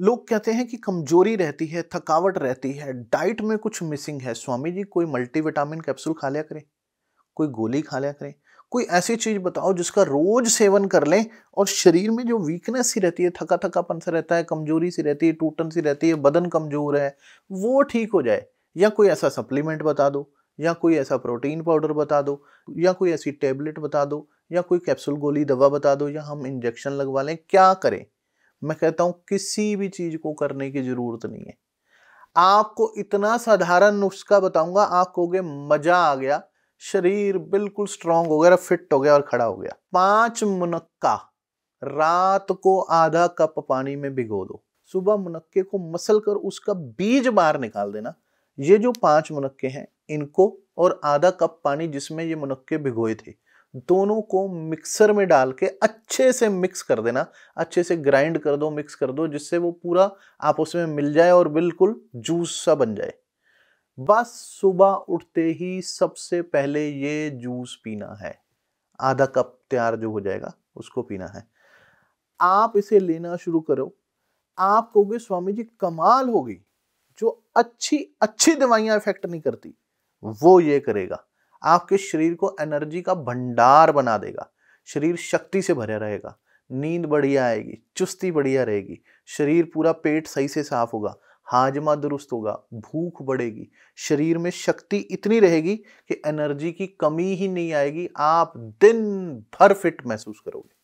लोग कहते हैं कि कमजोरी रहती है थकावट रहती है डाइट में कुछ मिसिंग है स्वामी जी कोई मल्टीविटामिन कैप्सूल खा लिया करें कोई गोली खा लिया करें कोई ऐसी चीज़ बताओ जिसका रोज सेवन कर लें और शरीर में जो वीकनेस सी रहती है थका थकापन से रहता है कमजोरी सी रहती है टूटन सी रहती है बदन कमजोर है वो ठीक हो जाए या कोई ऐसा सप्लीमेंट बता दो या कोई ऐसा प्रोटीन पाउडर बता दो या कोई ऐसी टेबलेट बता दो या कोई कैप्सूल गोली दवा बता दो या हम इंजेक्शन लगवा लें क्या करें मैं कहता हूं किसी भी चीज को करने की जरूरत नहीं है आपको इतना साधारण नुस्खा बताऊंगा आप कहोगे मजा आ गया शरीर बिल्कुल स्ट्रांग हो गया फिट हो गया और खड़ा हो गया पांच मुनक्का रात को आधा कप पानी में भिगो दो सुबह मुनक्के को मसल कर उसका बीज बाहर निकाल देना ये जो पांच मुनक्के हैं इनको और आधा कप पानी जिसमें ये मुनक्के भिगोए थे दोनों को मिक्सर में डाल के अच्छे से मिक्स कर देना अच्छे से ग्राइंड कर दो मिक्स कर दो जिससे वो पूरा आप उसमें मिल जाए और बिल्कुल जूस सा बन जाए बस सुबह उठते ही सबसे पहले ये जूस पीना है आधा कप तैयार जो हो जाएगा उसको पीना है आप इसे लेना शुरू करो आप कहोगे स्वामी जी कमाल होगी जो अच्छी अच्छी दवाइयां इफेक्ट नहीं करती वो ये करेगा आपके शरीर को एनर्जी का भंडार बना देगा शरीर शक्ति से भरा रहेगा नींद बढ़िया आएगी चुस्ती बढ़िया रहेगी शरीर पूरा पेट सही से साफ होगा हाजमा दुरुस्त होगा भूख बढ़ेगी शरीर में शक्ति इतनी रहेगी कि एनर्जी की कमी ही नहीं आएगी आप दिन भर फिट महसूस करोगे